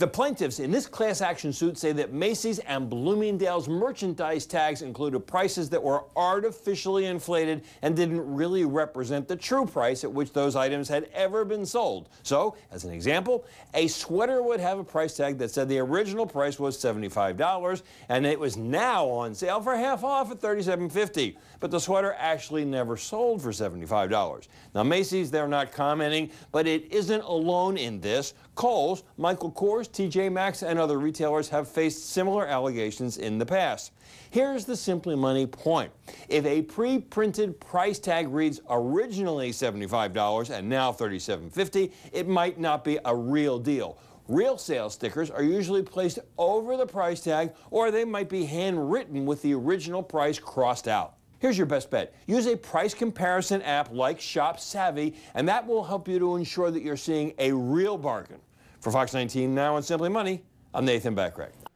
The plaintiffs in this class action suit say that Macy's and Bloomingdale's merchandise tags included prices that were artificially inflated and didn't really represent the true price at which those items had ever been sold. So, as an example, a sweater would have a price tag that said the original price was $75 and it was now on sale for half off at $37.50. But the sweater actually never sold for $75. Now, Macy's, they're not commenting, but it isn't alone in this. Kohl's, Michael Kors, TJ Maxx and other retailers have faced similar allegations in the past. Here's the Simply Money point. If a pre-printed price tag reads originally $75 and now $37.50, it might not be a real deal. Real sale stickers are usually placed over the price tag or they might be handwritten with the original price crossed out. Here's your best bet. Use a price comparison app like Shop Savvy, and that will help you to ensure that you're seeing a real bargain. For Fox 19 Now and Simply Money, I'm Nathan Backrack.